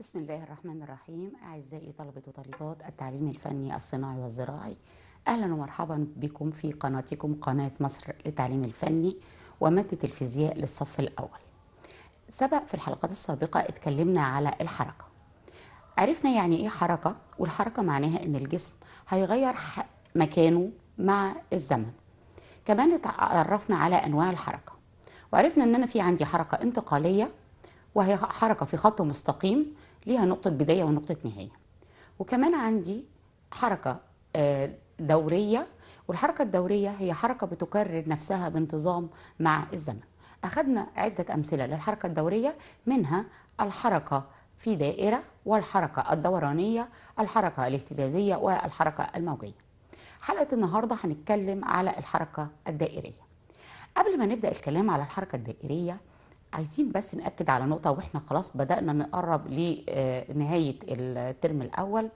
بسم الله الرحمن الرحيم أعزائي طلبة وطالبات التعليم الفني الصناعي والزراعي أهلا ومرحبا بكم في قناتكم قناة مصر للتعليم الفني ومادة الفيزياء للصف الأول سبق في الحلقات السابقة اتكلمنا على الحركة عرفنا يعني إيه حركة والحركة معناها إن الجسم هيغير مكانه مع الزمن كمان اتعرفنا على أنواع الحركة وعرفنا إن أنا في عندي حركة انتقالية وهي حركة في خط مستقيم ليها نقطة بداية ونقطة نهاية وكمان عندي حركة آه، دورية والحركة الدورية هي حركة بتكرر نفسها بانتظام مع الزمن أخذنا عدة أمثلة للحركة الدورية منها الحركة في دائرة والحركة الدورانية الحركة الاهتزازية والحركة الموجية حلقة النهاردة هنتكلم على الحركة الدائرية قبل ما نبدأ الكلام على الحركة الدائرية عايزين بس ناكد على نقطه واحنا خلاص بدانا نقرب لنهايه الترم الاول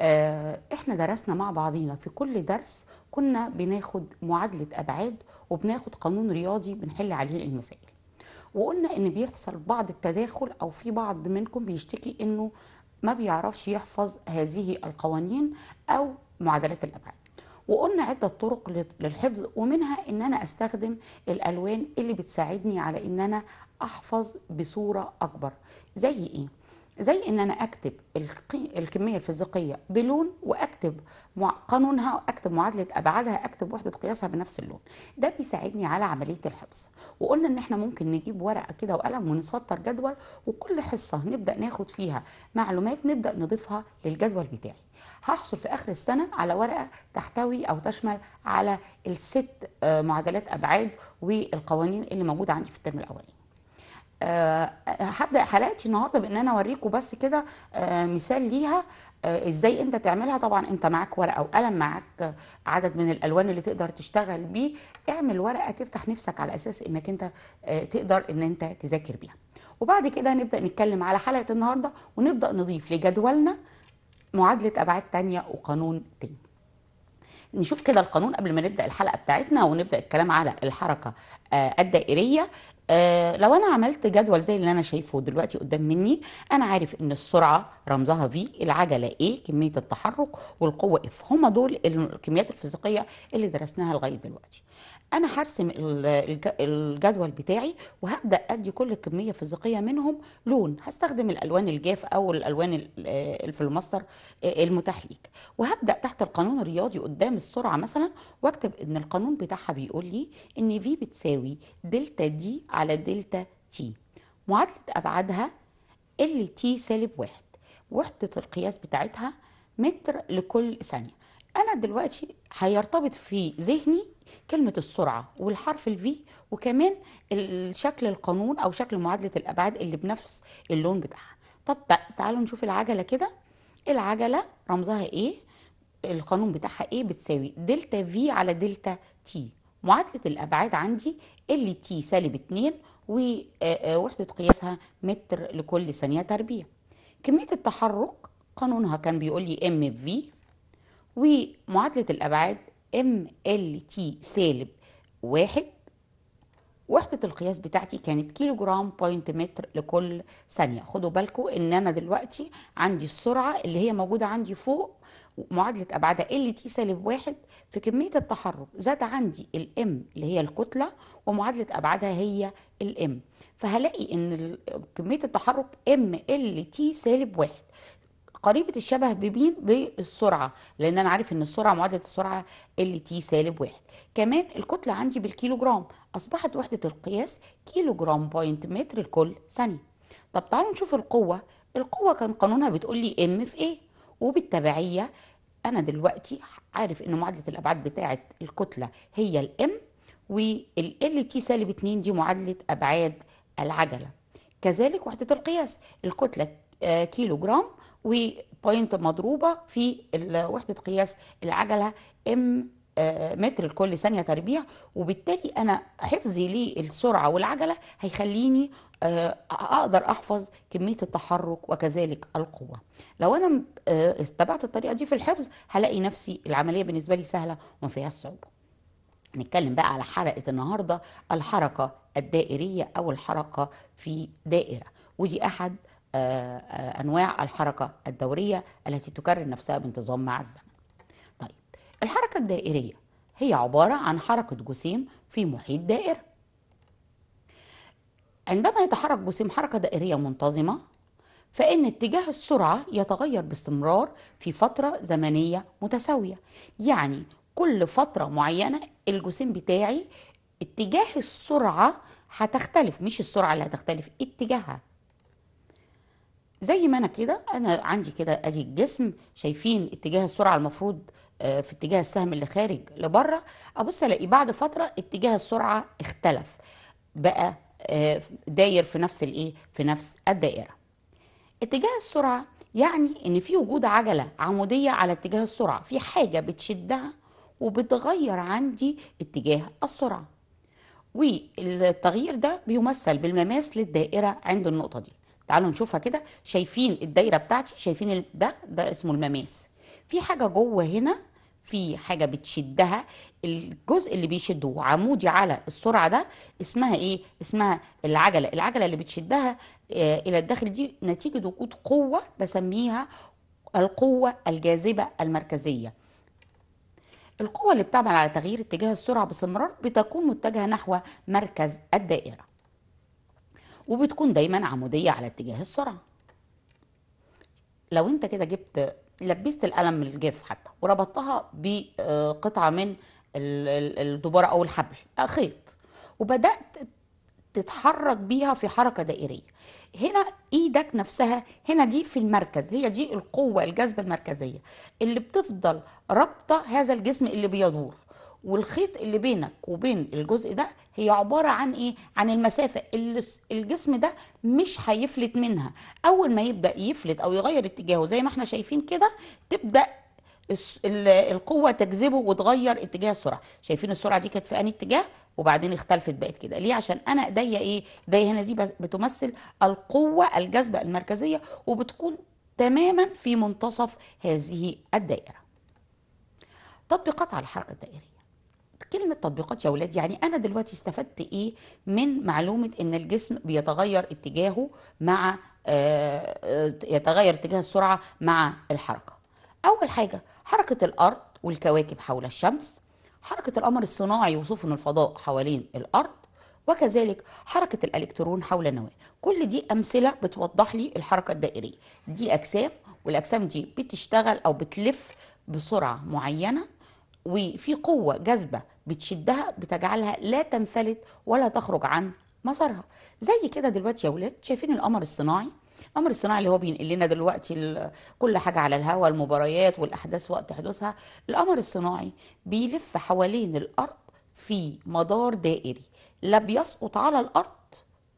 آه، احنا درسنا مع بعضينا في كل درس كنا بناخد معادله ابعاد وبناخد قانون رياضي بنحل عليه المسائل وقلنا ان بيحصل بعض التداخل او في بعض منكم بيشتكي انه ما بيعرفش يحفظ هذه القوانين او معادلات الابعاد وقلنا عدة طرق للحفظ ومنها ان انا استخدم الالوان اللي بتساعدني على ان انا احفظ بصورة اكبر زي ايه زي ان انا اكتب الكميه الفيزيقيه بلون واكتب قانونها واكتب معادله ابعادها اكتب وحده قياسها بنفس اللون ده بيساعدني على عمليه الحفظ وقلنا ان احنا ممكن نجيب ورقه كده وقلم ونسطر جدول وكل حصه نبدا ناخد فيها معلومات نبدا نضيفها للجدول بتاعي هحصل في اخر السنه على ورقه تحتوي او تشمل على الست آه، معادلات ابعاد والقوانين اللي موجوده عندي في الترم الاولاني أه هبدا حلقتي النهارده بان انا اوريكم بس كده أه مثال ليها أه ازاي انت تعملها طبعا انت معاك ورقه وقلم معاك عدد من الالوان اللي تقدر تشتغل بيه اعمل ورقه تفتح نفسك على اساس انك انت آه، تقدر ان انت تذاكر بيها وبعد كده نبدا نتكلم على حلقه النهارده ونبدا نضيف لجدولنا معادله ابعاد تانية وقانون تاني نشوف كده القانون قبل ما نبدا الحلقه بتاعتنا ونبدا الكلام على الحركه آه، الدائريه آه، لو انا عملت جدول زي اللي انا شايفه دلوقتي قدام مني انا عارف ان السرعه رمزها في العجله ايه كميه التحرك والقوه اف هما دول الكميات الفيزيقيه اللي درسناها لغايه دلوقتي انا هرسم الجدول بتاعي وهبدا ادي كل كميه فيزيقيه منهم لون هستخدم الالوان الجاف او الالوان في آه، الماستر آه، المتاح ليك وهبدا تحت القانون الرياضي قدام السرعه مثلا واكتب ان القانون بتاعها بيقول لي ان في بتساوي دلتا دي على دلتا تي معادلة أبعادها اللي تي سالب واحد وحدة القياس بتاعتها متر لكل ثانية أنا دلوقتي هيرتبط في ذهني كلمة السرعة والحرف الفي وكمان الشكل القانون أو شكل معادلة الأبعاد اللي بنفس اللون بتاعها طب تعالوا نشوف العجلة كده العجلة رمزها إيه القانون بتاعها إيه بتساوي دلتا في على دلتا تي معادلة الأبعاد عندي اللي تي سالب 2 ووحدة آه، آه، قياسها متر لكل ثانية تربيع كمية التحرك قانونها كان بيقول لي ام في ومعادلة الأبعاد ام ال تي سالب واحد وحدة القياس بتاعتي كانت كيلو جرام بوينت متر لكل ثانية خدوا بالكم ان انا دلوقتي عندي السرعة اللي هي موجودة عندي فوق معادلة ابعادها ال تي سالب واحد في كمية التحرك زاد عندي الام اللي هي الكتلة ومعادلة ابعادها هي الام فهلاقي ان كمية التحرك ام ال تي سالب واحد قريبه الشبه بمين بالسرعه لان انا عارف ان السرعه معادله السرعه ال تي سالب واحد كمان الكتله عندي بالكيلو جرام اصبحت وحده القياس كيلو جرام بوينت متر لكل ثانيه طب تعالوا نشوف القوه القوه كان قانونها بتقول لي ام في ايه وبالتبعيه انا دلوقتي عارف ان معادله الابعاد بتاعه الكتله هي الام وال تي سالب 2 دي معادله ابعاد العجله كذلك وحده القياس الكتله آه، كيلو جرام وبوينت مضروبه في وحده قياس العجله ام آه، متر لكل ثانيه تربيع وبالتالي انا حفظي للسرعه والعجله هيخليني آه، اقدر احفظ كميه التحرك وكذلك القوه لو انا اتبعت آه، الطريقه دي في الحفظ هلاقي نفسي العمليه بالنسبه لي سهله وما فيهاش صعوبه نتكلم بقى على حلقه النهارده الحركه الدائريه او الحركه في دائره ودي احد آه، آه، أنواع الحركة الدورية التي تكرر نفسها بانتظام مع الزمن طيب الحركة الدائرية هي عبارة عن حركة جسيم في محيط دائرة عندما يتحرك جسيم حركة دائرية منتظمة فإن اتجاه السرعة يتغير باستمرار في فترة زمنية متساوية يعني كل فترة معينة الجسيم بتاعي اتجاه السرعة هتختلف مش السرعة اللي هتختلف اتجاهها زي ما انا كده انا عندي كده ادي الجسم شايفين اتجاه السرعه المفروض آه، في اتجاه السهم اللي خارج لبره ابص الاقي بعد فتره اتجاه السرعه اختلف بقى آه، داير في نفس الايه في نفس الدائره اتجاه السرعه يعني ان في وجود عجله عموديه على اتجاه السرعه في حاجه بتشدها وبتغير عندي اتجاه السرعه والتغيير ده بيمثل بالمماس للدائره عند النقطه دي تعالوا نشوفها كده شايفين الدايره بتاعتي شايفين ده ده اسمه المماس في حاجه جوه هنا في حاجه بتشدها الجزء اللي بيشده عمودي على السرعه ده اسمها ايه اسمها العجله العجله اللي بتشدها آه، الى الداخل دي نتيجه وجود قوه بسميها القوه الجاذبه المركزيه القوة اللي بتعمل على تغيير اتجاه السرعة باستمرار بتكون متجهة نحو مركز الدائرة وبتكون دايما عمودية على اتجاه السرعة لو انت كده جبت لبست القلم الجاف حتى وربطتها بقطعة من الدبارة أو الحبل آه، خيط وبدأت تتحرك بيها في حركة دائرية هنا ايدك نفسها هنا دي في المركز هي دي القوة الجذبة المركزية اللي بتفضل رابطة هذا الجسم اللي بيدور والخيط اللي بينك وبين الجزء ده هي عباره عن ايه عن المسافه اللي الجسم ده مش هيفلت منها اول ما يبدا يفلت او يغير اتجاهه زي ما احنا شايفين كده تبدا القوة تجذبه وتغير اتجاه السرعة شايفين السرعة دي كانت في أنهي اتجاه وبعدين اختلفت بقت كده ليه عشان أنا إيديا إيه إيديا هنا دي بتمثل القوة الجذبة المركزية وبتكون تماما في منتصف هذه الدائرة تطبيقات على الحركة الدائرية كلمة تطبيقات يا ولاد يعني أنا دلوقتي استفدت إيه من معلومة إن الجسم بيتغير اتجاهه مع آه، آه، يتغير اتجاه السرعة مع الحركة أول حاجة حركة الأرض والكواكب حول الشمس حركة القمر الصناعي وسفن الفضاء حوالين الأرض وكذلك حركة الإلكترون حول النواة كل دي أمثلة بتوضح لي الحركة الدائرية دي أجسام والأجسام دي بتشتغل أو بتلف بسرعة معينة وفي قوة جاذبة بتشدها بتجعلها لا تنفلت ولا تخرج عن مسارها زي كده دلوقتي يا ولاد شايفين القمر الصناعي القمر الصناعي اللي هو بينقل لنا دلوقتي كل حاجة على الهواء المباريات والأحداث وقت حدوثها القمر الصناعي بيلف حوالين الأرض في مدار دائري لا بيسقط على الأرض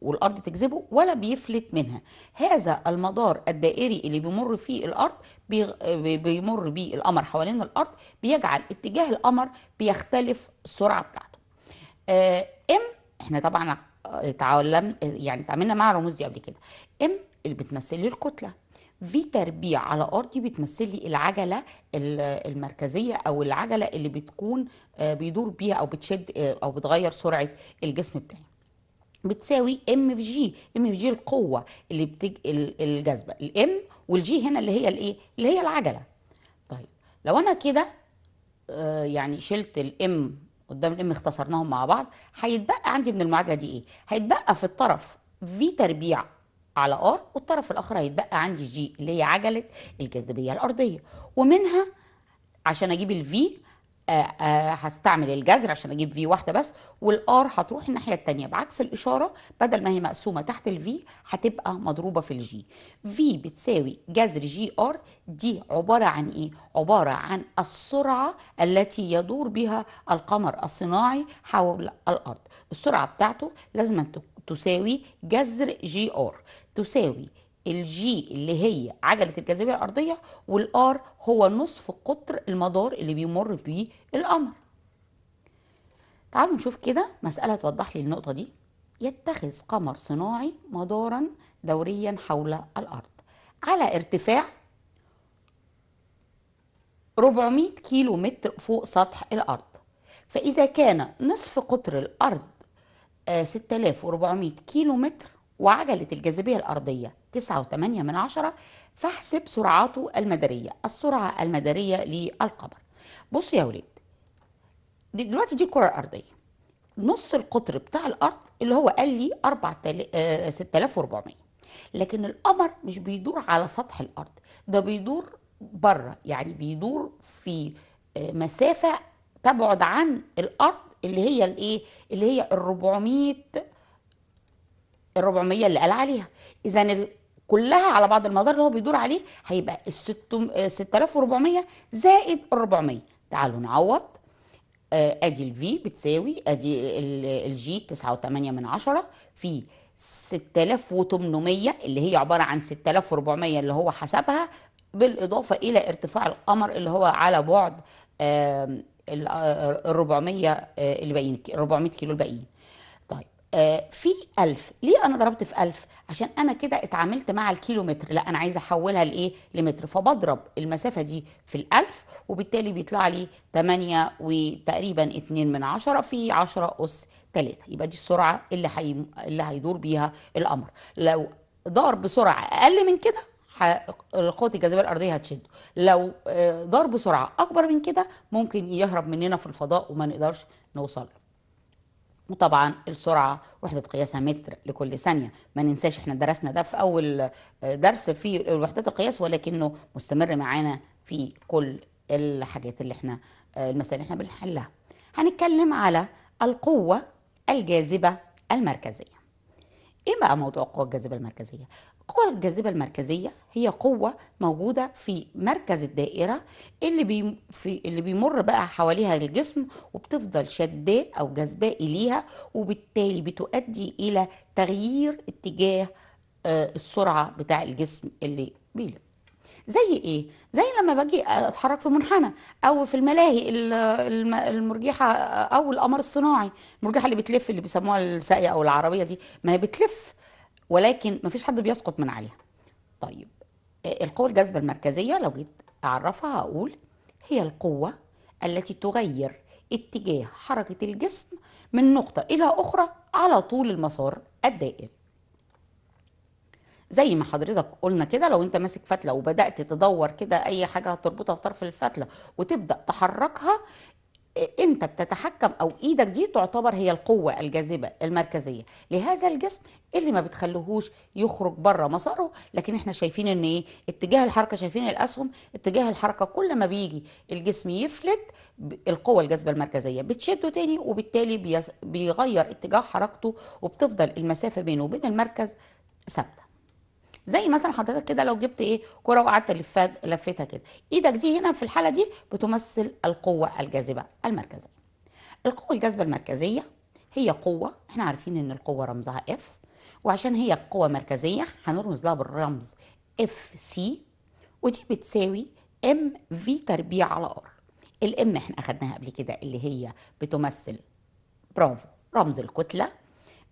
والارض تجذبه ولا بيفلت منها هذا المدار الدائري اللي بيمر فيه الارض بيمر بيه القمر حوالين الارض بيجعل اتجاه القمر بيختلف السرعه بتاعته ام آه، احنا طبعا تعلم يعني تعاملنا مع الرموز دي قبل كده ام اللي بتمثل لي الكتله في تربيع على ارضي بتمثل لي العجله المركزيه او العجله اللي بتكون آه، بيدور بيها او بتشد آه، او بتغير سرعه الجسم بتاعي بتساوي ام في جي ام في جي القوه اللي بتج... الجاذبه الام والجي هنا اللي هي الايه اللي هي العجله طيب لو انا كده آه يعني شلت الام قدام الام اختصرناهم مع بعض هيتبقى عندي من المعادله دي ايه هيتبقى في الطرف في تربيع على ار والطرف الاخر هيتبقى عندي جي اللي هي عجله الجاذبيه الارضيه ومنها عشان اجيب الفي آه، آه، هستعمل الجذر عشان اجيب في واحده بس والار هتروح الناحيه الثانيه بعكس الاشاره بدل ما هي مقسومه تحت الفي هتبقى مضروبه في الجي في بتساوي جذر جي ار دي عباره عن ايه عباره عن السرعه التي يدور بها القمر الصناعي حول الارض السرعه بتاعته لازم تساوي جذر جي ار تساوي الجي اللي هي عجلة الجاذبية الأرضية والآر هو نصف قطر المدار اللي بيمر فيه القمر تعالوا نشوف كده مسألة توضح لي النقطة دي يتخذ قمر صناعي مدارا دوريا حول الأرض على ارتفاع 400 كيلو متر فوق سطح الأرض فإذا كان نصف قطر الأرض 6400 آه، كيلو متر وعجلة الجاذبية الأرضية 9.8 من عشرة فاحسب سرعاته المدارية السرعة المدارية للقمر بص يا ولاد دلوقتي دي الكرة الأرضية نص القطر بتاع الأرض اللي هو قال لي 4000 6400 آه، لكن القمر مش بيدور على سطح الأرض ده بيدور بره يعني بيدور في آه، مسافة تبعد عن الأرض اللي هي الايه اللي هي 400 ال 400 اللي قال عليها اذا كلها على بعض المدار اللي هو بيدور عليه هيبقى ال 6400 زائد ال 400 تعالوا نعوض آه، ادي الفي بتساوي ادي الجي 9.8 من 10 في 6800 اللي هي عباره عن 6400 اللي هو حسبها بالاضافه الى ارتفاع القمر اللي هو على بعد ال 400 اللي باقيين 400 كيلو الباقيين آه، في 1000 ليه أنا ضربت في 1000 عشان أنا كده اتعاملت مع الكيلومتر لا أنا عايزة أحولها لإيه لمتر فبضرب المسافة دي في ال1000 وبالتالي بيطلع لي 8 وتقريبا 2 من 10 في 10 أس 3 يبقى دي السرعة اللي حي... اللي هيدور بيها الأمر لو دار بسرعة أقل من كده قوه الجاذبيه الارضيه هتشده لو دار آه، بسرعه اكبر من كده ممكن يهرب مننا في الفضاء وما نقدرش نوصل له وطبعا السرعه وحده قياسها متر لكل ثانيه ما ننساش احنا درسنا ده في اول درس في وحدات القياس ولكنه مستمر معانا في كل الحاجات اللي احنا المسائل اللي احنا بنحلها هنتكلم على القوه الجاذبه المركزيه ايه بقى موضوع القوه الجاذبه المركزيه القوة الجاذبة المركزية هي قوة موجودة في مركز الدائرة اللي بي في اللي بيمر بقى حواليها الجسم وبتفضل شداه أو جاذباه إليها وبالتالي بتؤدي إلى تغيير اتجاه آه، السرعة بتاع الجسم اللي بيلف زي ايه زي لما باجي اتحرك في منحنى او في الملاهي المرجحه او القمر الصناعي المرجحه اللي بتلف اللي بيسموها الساقيه او العربيه دي ما هي بتلف ولكن مفيش حد بيسقط من عليها طيب آه، القوة الجاذبة المركزية لو جيت أعرفها هقول هي القوة التي تغير اتجاه حركة الجسم من نقطة إلى أخرى على طول المسار الدائم زي ما حضرتك قلنا كده لو انت ماسك فتله وبدات تدور كده اي حاجه هتربطها في طرف الفتله وتبدا تحركها انت بتتحكم او ايدك دي تعتبر هي القوة الجاذبة المركزية لهذا الجسم اللي ما بتخليهوش يخرج بره مساره لكن احنا شايفين ان ايه اتجاه الحركة شايفين الاسهم اتجاه الحركة كل ما بيجي الجسم يفلت القوة الجاذبة المركزية بتشده تاني وبالتالي بيغير اتجاه حركته وبتفضل المسافة بينه وبين المركز ثابته زي مثلا حضرتك كده لو جبت ايه كره وقعدت لفات لفتها كده ايدك دي هنا في الحاله دي بتمثل القوه الجاذبه المركزيه القوه الجاذبه المركزيه هي قوه احنا عارفين ان القوه رمزها اف وعشان هي قوه مركزيه هنرمز لها بالرمز اف سي ودي بتساوي ام في تربيع على ار الام احنا اخدناها قبل كده اللي هي بتمثل برافو رمز الكتله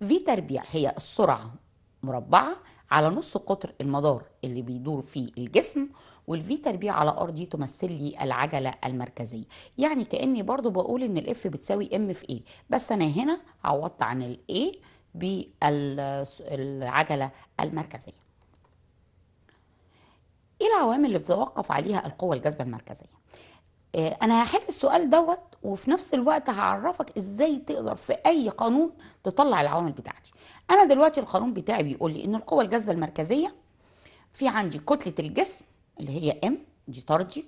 في تربيع هي السرعه مربعه على نص قطر المدار اللي بيدور فيه الجسم والفي تربيع على ار دي تمثل لي العجله المركزيه يعني كاني برضو بقول ان الاف بتساوي ام في ايه بس انا هنا عوضت عن الاي بالعجله المركزيه ايه العوامل اللي بتتوقف عليها القوه الجاذبه المركزيه آه، انا هحل السؤال دوت وفي نفس الوقت هعرفك ازاي تقدر في اي قانون تطلع العوامل بتاعتي انا دلوقتي القانون بتاعي بيقول لي ان القوه الجاذبه المركزيه في عندي كتله الجسم اللي هي ام دي طردي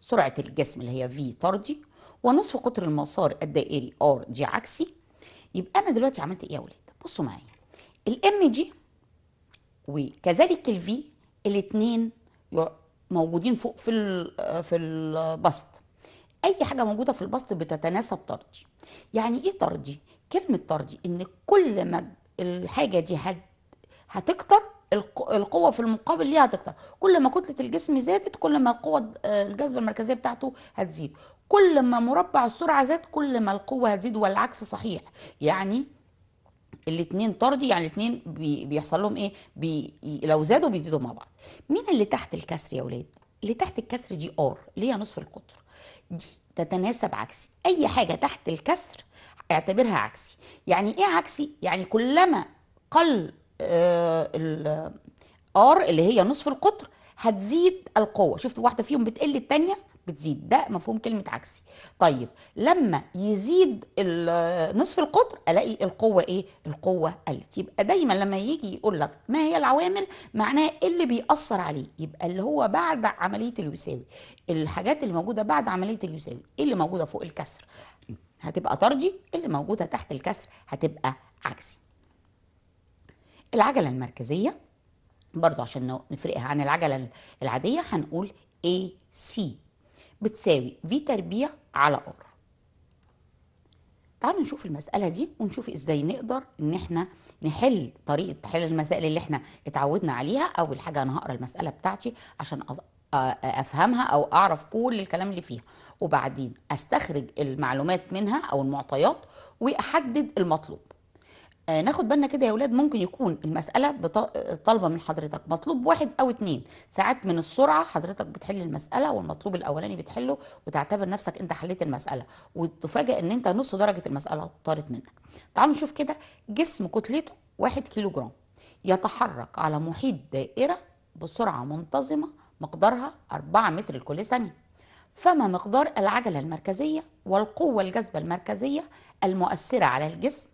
سرعه الجسم اللي هي في طردي ونصف قطر المسار الدائري ار دي عكسي يبقى انا دلوقتي عملت ايه يا ولاد بصوا معايا الام دي وكذلك الفي الاثنين موجودين فوق في آه، في البسط اي حاجه موجوده في البسط بتتناسب طردي يعني ايه طردي كلمه طردي ان كل ما الحاجه دي هت... هتكتر القوه في المقابل ليها هتكتر كل ما كتله الجسم زادت كل ما القوه آه، الجذب المركزيه بتاعته هتزيد كل ما مربع السرعه زاد كل ما القوه هتزيد والعكس صحيح يعني الاثنين طردي يعني الاثنين بي بيحصل لهم ايه بي لو زادوا بيزيدوا مع بعض مين اللي تحت الكسر يا ولاد اللي تحت الكسر دي ار اللي هي نصف القطر دي تتناسب عكسي اي حاجه تحت الكسر اعتبرها عكسي يعني ايه عكسي يعني كلما قل آه ال ار اللي هي نصف القطر هتزيد القوه شفت واحده فيهم بتقل الثانيه بتزيد ده مفهوم كلمه عكسي طيب لما يزيد نصف القطر الاقي القوه ايه القوه قلت يبقى دايما لما يجي يقول لك ما هي العوامل معناها اللي بيأثر عليه يبقى اللي هو بعد عمليه اليساوي الحاجات اللي موجوده بعد عمليه اليساوي إيه اللي موجوده فوق الكسر هتبقى طردي اللي موجوده تحت الكسر هتبقى عكسي العجله المركزيه برضو عشان نفرقها عن العجله العاديه هنقول A C بتساوي في تربيع على ار تعالوا نشوف المسألة دي ونشوف ازاي نقدر ان احنا نحل طريقة حل المسائل اللي احنا اتعودنا عليها اول حاجة انا هقرا المسألة بتاعتي عشان افهمها او اعرف كل الكلام اللي فيها وبعدين استخرج المعلومات منها او المعطيات واحدد المطلوب آه، ناخد بالنا كده يا اولاد ممكن يكون المساله طالبه من حضرتك مطلوب واحد او اتنين ساعات من السرعه حضرتك بتحل المساله والمطلوب الاولاني بتحله وتعتبر نفسك انت حليت المساله وتفاجئ ان انت نص درجه المساله طارت منك تعالوا نشوف كده جسم كتلته 1 كيلو جرام يتحرك على محيط دائره بسرعه منتظمه مقدارها 4 متر لكل ثانيه فما مقدار العجله المركزيه والقوه الجاذبه المركزيه المؤثره على الجسم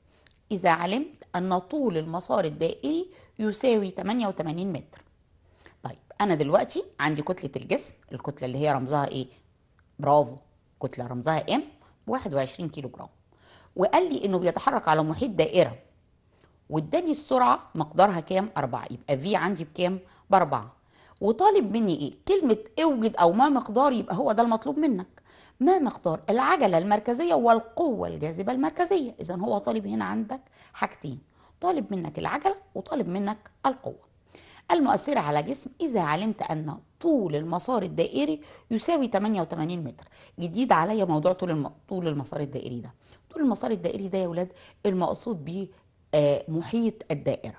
إذا علمت أن طول المسار الدائري يساوي 88 متر طيب أنا دلوقتي عندي كتلة الجسم الكتلة اللي هي رمزها إيه؟ برافو كتلة رمزها M 21 كيلو جرام وقال لي إنه بيتحرك على محيط دائرة واداني السرعة مقدارها كام؟ 4 يبقى V عندي بكام؟ بأربعة وطالب مني إيه؟ كلمة اوجد أو ما مقدار يبقى هو ده المطلوب منك ما مقدار العجلة المركزية والقوة الجاذبة المركزية إذا هو طالب هنا عندك حاجتين طالب منك العجلة وطالب منك القوة المؤثرة على جسم إذا علمت أن طول المسار الدائري يساوي 88 متر جديد عليا موضوع طول الم... طول المسار الدائري ده طول المسار الدائري ده يا ولاد المقصود بيه آه، محيط الدائرة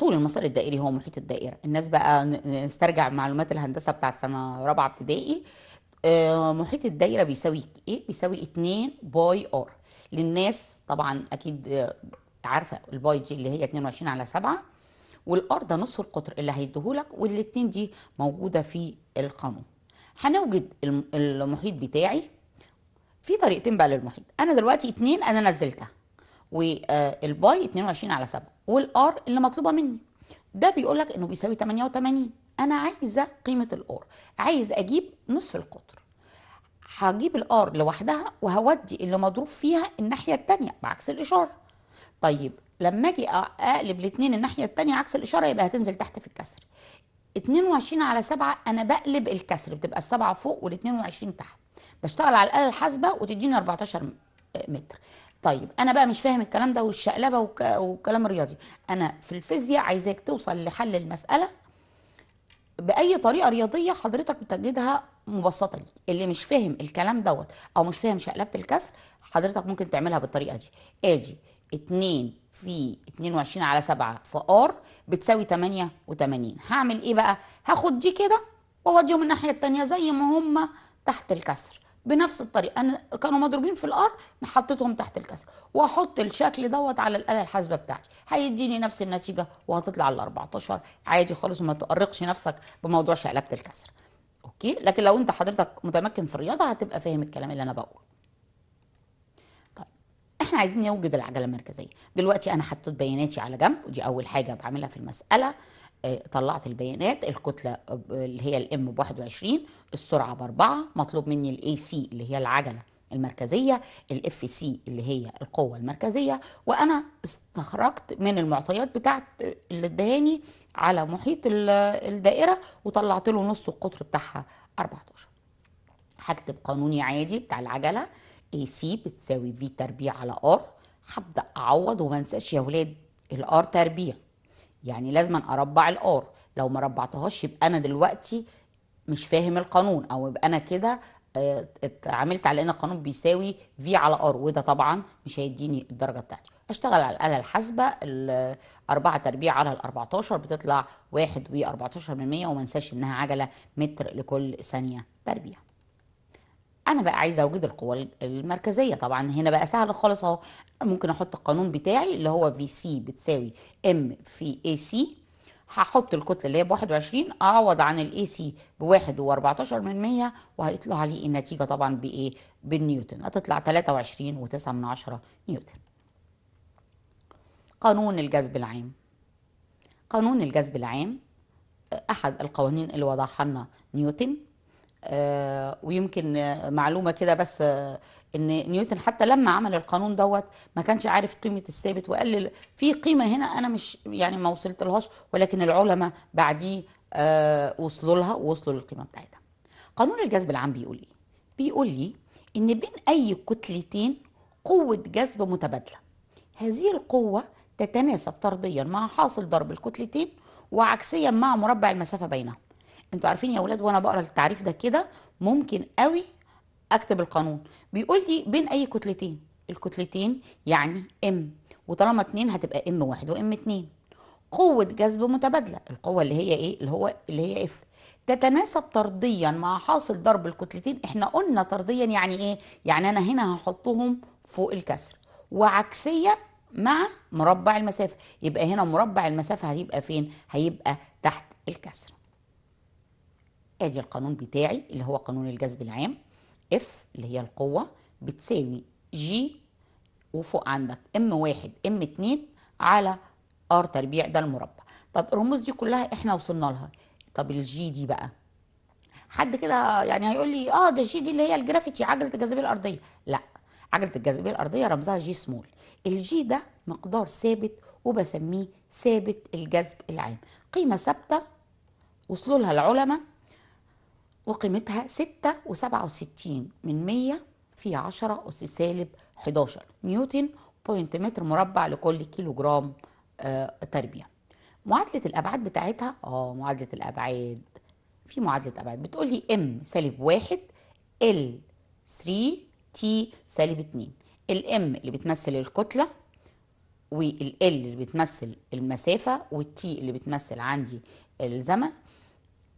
طول المسار الدائري هو محيط الدائره الناس بقى نسترجع معلومات الهندسه بتاعت سنه رابعه ابتدائي آه، محيط الدائره بيساوي ايه بيساوي 2 باي ار للناس طبعا اكيد آه، عارفه الباي جي اللي هي 22 على 7 والار ده نصف القطر اللي هيديهولك والاتنين دي موجوده في القانون هنوجد المحيط بتاعي في طريقتين بقى للمحيط انا دلوقتي اتنين انا نزلتها والباي 22 على 7 والار اللي مطلوبه مني ده بيقول لك انه بيساوي 88 انا عايزه قيمه الار عايز اجيب نصف القطر هجيب الار لوحدها وهودي اللي مضروب فيها الناحيه الثانيه بعكس الاشاره طيب لما اجي اقلب الاثنين الناحيه الثانيه عكس الاشاره يبقى هتنزل تحت في الكسر 22 على 7 انا بقلب الكسر بتبقى السبعه فوق وال22 تحت بشتغل على الاله الحاسبه وتديني 14 متر طيب انا بقى مش فاهم الكلام ده والشقلبه والكلام الرياضي انا في الفيزياء عايزاك توصل لحل المساله باي طريقه رياضيه حضرتك بتجدها مبسطه ليك اللي مش فاهم الكلام دوت او مش فاهم شقلبه الكسر حضرتك ممكن تعملها بالطريقه دي ادي 2 في 22 على 7 في ار بتساوي 88 هعمل ايه بقى هاخد دي كده واوديهم الناحيه الثانيه زي ما هم تحت الكسر بنفس الطريقه انا كانوا مضروبين في الارض حطيتهم تحت الكسر واحط الشكل دوت على الاله الحاسبه بتاعتي هيديني نفس النتيجه وهتطلع ال 14 عادي خالص وما تقرقش نفسك بموضوع شقلبه الكسر اوكي لكن لو انت حضرتك متمكن في الرياضه هتبقى فاهم الكلام اللي انا بقوله طيب احنا عايزين نوجد العجله المركزيه دلوقتي انا حطيت بياناتي على جنب ودي اول حاجه بعملها في المساله آه، طلعت البيانات الكتلة آه، اللي هي الام ب 21 السرعة باربعة مطلوب مني الاي سي اللي هي العجلة المركزية الاف سي اللي هي القوة المركزية وانا استخرجت من المعطيات بتاعت اللي ادهاني على محيط الدائرة وطلعت له نص القطر بتاعها 14 هكتب قانوني عادي بتاع العجلة اي سي بتساوي في تربيع على ار هبدأ اعوض وما انساش يا ولاد الار تربيع يعني لازم اربع الار لو ما ربعتهاش يبقى انا دلوقتي مش فاهم القانون او يبقى انا كده آه، اتعاملت على ان القانون بيساوي في على ار وده طبعا مش هيديني الدرجه بتاعتي اشتغل على الاله الحاسبه 4 تربيع على ال 14 بتطلع 1 و 14 من 100 وما انساش انها عجله متر لكل ثانيه تربيع انا بقى عايزه اوجد القوى المركزيه طبعا هنا بقى سهل خالص اهو ممكن احط القانون بتاعي اللي هو في سي بتساوي ام في اي سي هحط الكتله اللي هي ب 21 اعوض عن الاي سي ب 1.14 من 100 وهيطلع لي النتيجه طبعا بايه بالنيوتن هتطلع 23.9 نيوتن قانون الجذب العام قانون الجذب العام احد القوانين اللي وضعها لنا نيوتن آه، ويمكن معلومه كده بس آه، ان نيوتن حتى لما عمل القانون دوت ما كانش عارف قيمه الثابت وقال في قيمه هنا انا مش يعني ما وصلت لهاش ولكن العلماء بعديه آه، وصلوا لها ووصلوا للقيمه بتاعتها. قانون الجذب العام بيقول لي إيه؟ بيقول لي ان بين اي كتلتين قوه جذب متبادله. هذه القوه تتناسب طرديا مع حاصل ضرب الكتلتين وعكسيا مع مربع المسافه بينهم. انتوا عارفين يا اولاد وانا بقرا التعريف ده كده ممكن قوي اكتب القانون بيقول لي بين اي كتلتين الكتلتين يعني ام وطالما اتنين هتبقى ام واحد وام اتنين قوة جذب متبادلة القوة اللي هي ايه اللي هو اللي هي اف تتناسب طرديا مع حاصل ضرب الكتلتين احنا قلنا طرديا يعني ايه يعني انا هنا هحطهم فوق الكسر وعكسيا مع مربع المسافة يبقى هنا مربع المسافة هيبقى فين هيبقى تحت الكسر ادي القانون بتاعي اللي هو قانون الجذب العام اف اللي هي القوه بتساوي جي وفوق عندك ام واحد ام اتنين على ار تربيع ده المربع طب الرموز دي كلها احنا وصلنا لها طب الجي دي بقى حد كده يعني هيقول لي اه ده الجي دي اللي هي الجرافيتي عجله الجاذبيه الارضيه لا عجله الجاذبيه الارضيه رمزها جي سمول الجي ده مقدار ثابت وبسميه ثابت الجذب العام قيمه ثابته وصلوا لها العلماء وقيمتها 6.67 من 100 في 10 أس سالب 11 نيوتن بوينت متر مربع لكل كيلو جرام آه تربية معادلة الأبعاد بتاعتها اه معادلة الأبعاد في معادلة أبعاد بتقول لي M سالب واحد L 3 T سالب 2 الام اللي بتمثل الكتلة والال اللي بتمثل المسافة والتي اللي بتمثل عندي الزمن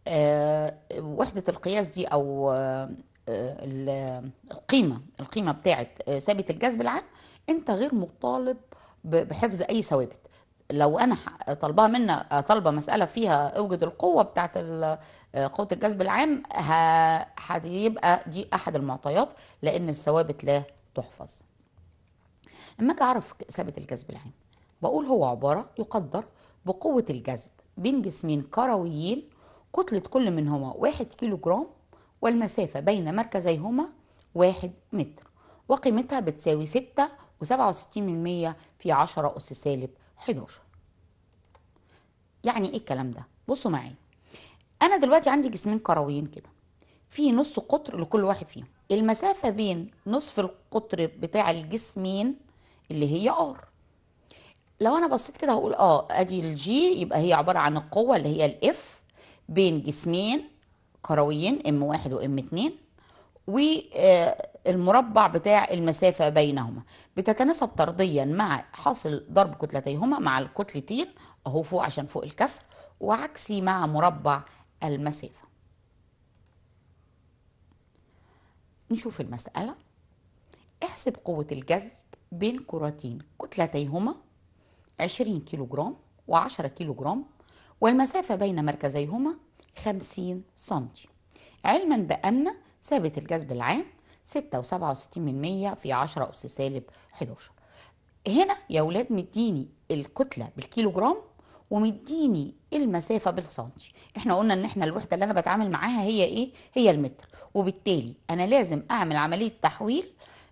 آه، وحدة القياس دي أو آه، القيمة القيمة بتاعة آه، ثابت الجذب العام أنت غير مطالب بحفظ أي ثوابت لو انا طالبها منا طالبه مساله فيها اوجد القوه بتاعه قوه الجذب العام هيبقى دي احد المعطيات لان الثوابت لا تحفظ لما اجي اعرف ثابت الجذب العام بقول هو عباره يقدر بقوه الجذب بين جسمين كرويين كتلة كل منهما واحد كيلو جرام والمسافة بين مركزيهما واحد متر وقيمتها بتساوي ستة وسبعة وستين من مية في عشرة أس سالب حداشر يعني إيه الكلام ده؟ بصوا معايا أنا دلوقتي عندي جسمين كرويين كده في نص قطر لكل واحد فيهم المسافة بين نصف القطر بتاع الجسمين اللي هي ار لو انا بصيت كده هقول اه ادي الجي يبقى هي عباره عن القوه اللي هي الاف بين جسمين كرويين ام واحد وام اتنين والمربع آه، بتاع المسافة بينهما بتتناسب طرديا مع حاصل ضرب كتلتيهما مع الكتلتين اهو فوق عشان فوق الكسر وعكسي مع مربع المسافة نشوف المسألة احسب قوة الجذب بين كرتين كتلتيهما 20 كيلو جرام و10 كيلو جرام والمسافة بين مركزيهما 50 سنتي علما بأن ثابت الجذب العام 6.67% في 10 أس سالب 11 هنا يا ولاد مديني الكتلة بالكيلو جرام ومديني المسافه بالسنتي احنا قلنا ان احنا الوحده اللي انا بتعامل معاها هي ايه هي المتر وبالتالي انا لازم اعمل عمليه تحويل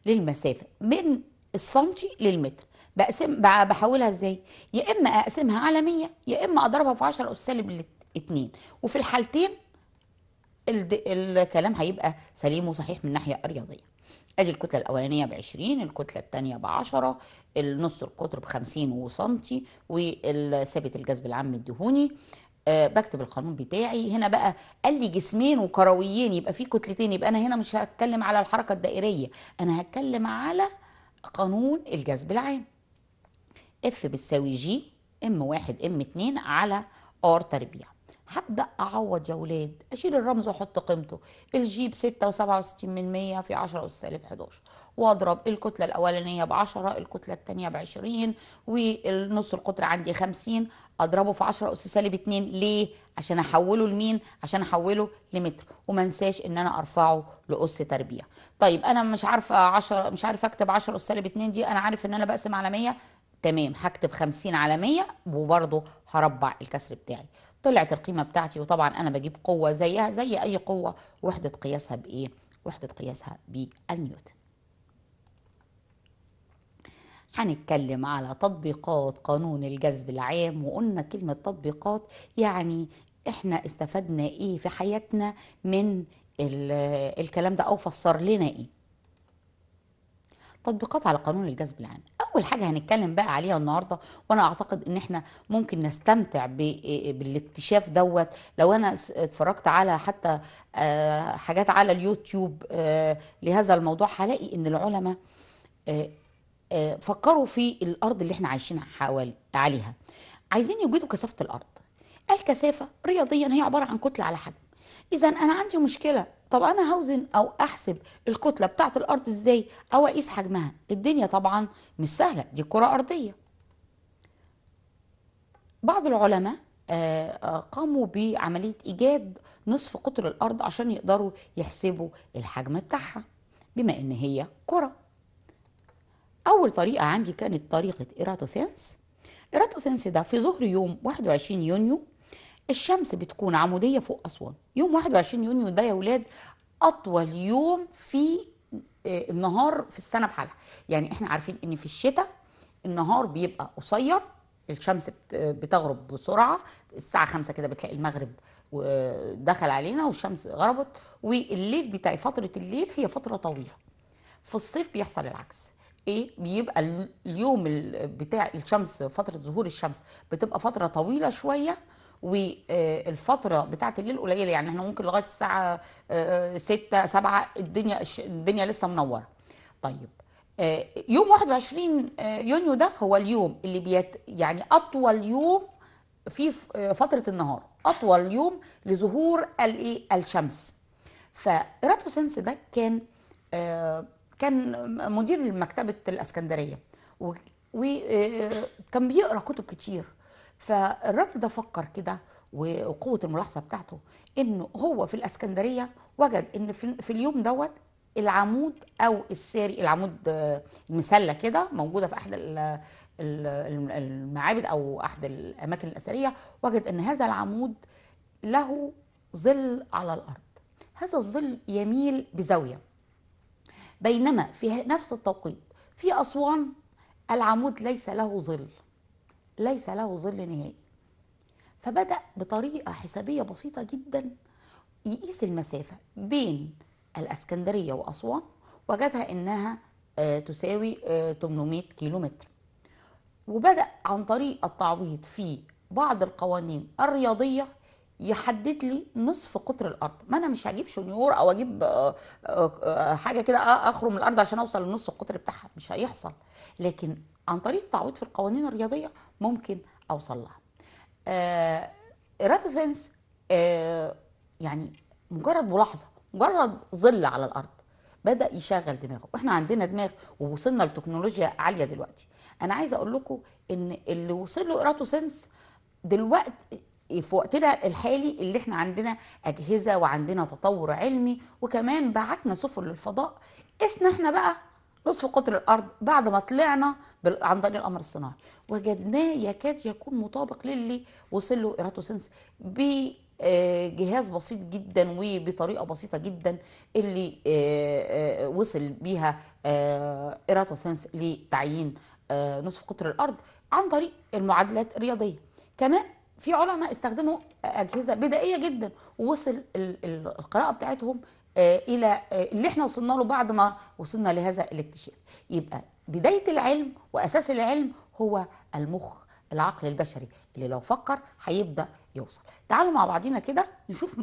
للمسافه من السنتي للمتر بقسم بحولها ازاي يا اما اقسمها على 100 يا اما اضربها في 10 اس سالب 2 وفي الحالتين الكلام هيبقى سليم وصحيح من الناحيه الرياضيه ادي الكتله الاولانيه ب 20 الكتله الثانيه ب 10 النص القطر ب 50 وسنتي والثابت الجذب العام الدهوني أه بكتب القانون بتاعي هنا بقى قال لي جسمين وكرويين يبقى في كتلتين يبقى انا هنا مش هتكلم على الحركه الدائريه انا هتكلم على قانون الجذب العام اف بتساوي جي ام واحد ام اتنين على ار تربيع هبدا اعوض يا اولاد اشيل الرمز واحط قيمته الجيب 6 و67 من 100 في 10 اس سالب 11 واضرب الكتله الاولانيه ب 10 الكتله الثانيه ب 20 والنص القطر عندي 50 اضربه في 10 اس سالب 2 ليه عشان احوله لمين عشان احوله لمتر وما انساش ان انا ارفعه لاس تربيع طيب انا مش عارفه 10 مش عارفه اكتب 10 اس سالب 2 دي انا عارف ان انا بقسم على 100 تمام هكتب 50 على 100 وبرضه هربع الكسر بتاعي طلعت القيمة بتاعتي وطبعا أنا بجيب قوة زيها زي أي قوة وحدة قياسها بإيه؟ وحدة قياسها بالنيوتن هنتكلم على تطبيقات قانون الجذب العام وقلنا كلمة تطبيقات يعني احنا استفدنا ايه في حياتنا من الكلام ده او فسر لنا ايه تطبيقات على قانون الجذب العام اول حاجه هنتكلم بقى عليها النهارده وانا اعتقد ان احنا ممكن نستمتع آه، بالاكتشاف دوت لو انا اتفرجت على حتى آه، حاجات على اليوتيوب آه، لهذا الموضوع هلاقي ان العلماء فكروا في الارض اللي احنا عايشين حوالي عليها عايزين يوجدوا كثافه الارض الكثافه رياضيا هي عباره عن كتله على حجم اذا انا عندي مشكله طب انا هوزن او احسب الكتله بتاعه الارض ازاي او اقيس حجمها الدنيا طبعا مش سهله دي كره ارضيه بعض العلماء آه، آه، قاموا بعمليه ايجاد نصف قطر الارض عشان يقدروا يحسبوا الحجم بتاعها بما ان هي كره اول طريقه عندي كانت طريقه ايراتوثينس ايراتوثينس ده في ظهر يوم 21 يونيو الشمس بتكون عمودية فوق أسوان يوم 21 يونيو ده يا ولاد أطول يوم في آه، النهار في السنة بحالها يعني احنا عارفين ان في الشتاء النهار بيبقى قصير الشمس بتغرب بسرعة الساعة 5 كده بتلاقي المغرب دخل علينا والشمس غربت والليل بتاعي فترة الليل هي فترة طويلة في الصيف بيحصل العكس ايه بيبقى اليوم بتاع الشمس فترة ظهور الشمس بتبقى فترة طويلة شوية والفتره بتاعت الليل قليله يعني احنا ممكن لغايه الساعه 6 آه، 7 آه، الدنيا الدنيا لسه منوره طيب آه، يوم 21 يونيو ده هو اليوم اللي بيت يعني اطول يوم في فتره النهار اطول يوم لظهور الايه الشمس سنس ده كان كان مدير مكتبه الاسكندريه وكان بيقرا كتب كتير فالراجل ده فكر كده وقوة الملاحظة بتاعته انه هو في الاسكندرية وجد ان في اليوم دوت العمود او الساري العمود المسله آه، كده موجوده في احد المعابد او احد الاماكن الاثريه وجد ان هذا العمود له ظل على الارض هذا الظل يميل بزاويه بينما في نفس التوقيت في اسوان العمود ليس له ظل ليس له ظل نهائي فبدأ بطريقة حسابية بسيطة جدا يقيس المسافة بين الأسكندرية وأسوان وجدها إنها آه، تساوي 800 آه، كيلو متر وبدأ عن طريق التعويض في بعض القوانين الرياضية يحدد لي نصف قطر الارض ما انا مش هجيب شنيور او اجيب آه، حاجه كده اخرم الارض عشان اوصل لنصف القطر بتاعها مش هيحصل لكن عن طريق تعويض في القوانين الرياضيه ممكن اوصل لها آه الراتوثنس آه يعني مجرد ملاحظه مجرد ظل على الارض بدا يشغل دماغه احنا عندنا دماغ ووصلنا لتكنولوجيا عاليه دلوقتي انا عايزه اقول لكم ان اللي وصل له سنس دلوقتي في وقتنا الحالي اللي احنا عندنا اجهزه وعندنا تطور علمي وكمان بعتنا سفن للفضاء قسنا احنا بقى نصف قطر الارض بعد ما طلعنا عن طريق القمر الصناعي وجدناه يكاد يكون مطابق للي وصل له سنس بجهاز بسيط جدا وبطريقه بسيطه جدا اللي آه، آه، وصل بيها آه، سنس لتعيين نصف قطر الارض عن طريق المعادلات الرياضيه كمان في علماء استخدموا اجهزه بدائيه جدا ووصل القراءه بتاعتهم آه، الى آه، اللي احنا وصلنا له بعد ما وصلنا لهذا الاكتشاف يبقى بدايه العلم واساس العلم هو المخ العقل البشري اللي لو فكر هيبدا يوصل تعالوا مع بعضينا كده نشوف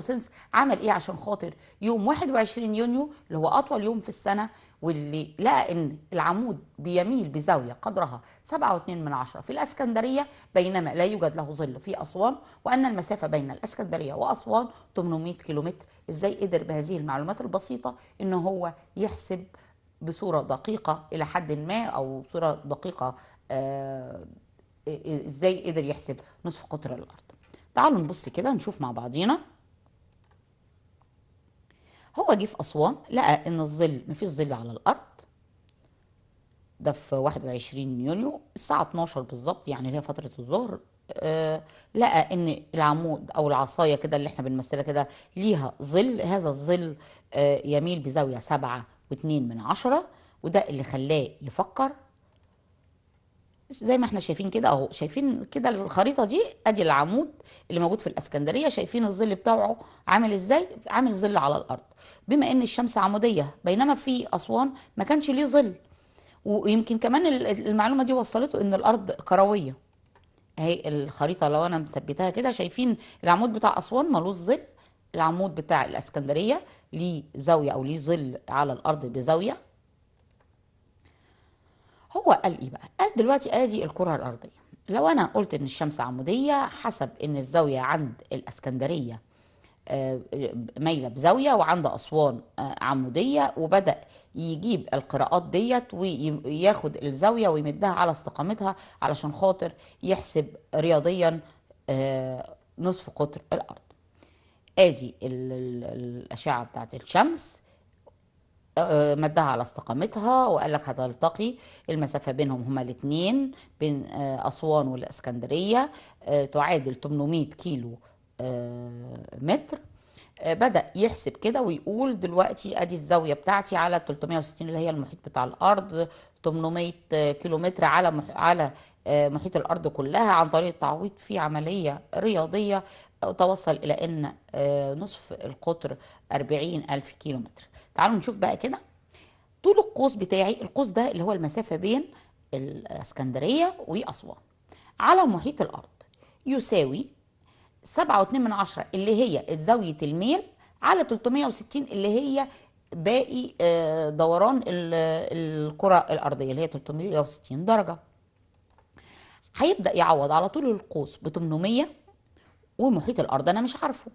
سينس عمل ايه عشان خاطر يوم 21 يونيو اللي هو اطول يوم في السنه واللي لقى ان العمود بيميل بزاويه قدرها 7.2 من عشرة في الاسكندريه بينما لا يوجد له ظل في اسوان وان المسافه بين الاسكندريه واسوان 800 كيلومتر ازاي قدر بهذه المعلومات البسيطه ان هو يحسب بصوره دقيقه الى حد ما او صوره دقيقه آه، ازاي قدر يحسب نصف قطر الارض تعالوا نبص كده نشوف مع بعضينا هو جه في أسوان لقى إن الظل مفيش ظل على الأرض ده في 21 يونيو الساعة 12 بالظبط يعني اللي هي فترة الظهر آه لقى ان العمود او العصاية كده اللي احنا بنمثلها كده ليها ظل هذا الظل آه يميل بزاوية 7.2 من عشرة وده اللي خلاه يفكر زي ما احنا شايفين كده اهو شايفين كده الخريطه دي ادي العمود اللي موجود في الاسكندريه شايفين الظل بتاعه عامل ازاي عامل ظل على الارض بما ان الشمس عموديه بينما في اسوان ما كانش ليه ظل ويمكن كمان المعلومه دي وصلته ان الارض كرويه اهي الخريطه لو انا مثبتها كده شايفين العمود بتاع اسوان ملوش ظل العمود بتاع الاسكندريه ليه زاويه او ليه ظل على الارض بزاويه هو قال ايه بقى قال دلوقتي ادي الكره الارضيه لو انا قلت ان الشمس عموديه حسب ان الزاويه عند الاسكندريه آه، مايله بزاويه وعند اسوان آه، عموديه وبدا يجيب القراءات ديت وياخد الزاويه ويمدها على استقامتها علشان خاطر يحسب رياضيا آه، نصف قطر الارض ادي الاشعه بتاعت الشمس آه، مدها على استقامتها وقال لك هتلتقي المسافه بينهم هما الاثنين بين آه، اسوان والاسكندريه آه، تعادل 800 كيلو متر بدا يحسب كده ويقول دلوقتي ادي الزاويه بتاعتي على 360 اللي هي المحيط بتاع الارض 800 كيلو متر على على آه، محيط الارض كلها عن طريق التعويض في عمليه رياضيه توصل الى ان آه، نصف القطر 40 الف متر تعالوا نشوف بقى كده طول القوس بتاعي القوس ده اللي هو المسافه بين الاسكندريه واسوان على محيط الارض يساوي 7.2 من عشرة اللي هي زاويه الميل على 360 اللي هي باقي آه، دوران الكره الارضيه اللي هي 360 درجه هيبدا يعوض على طول القوس ب 800 ومحيط الارض انا مش عارفه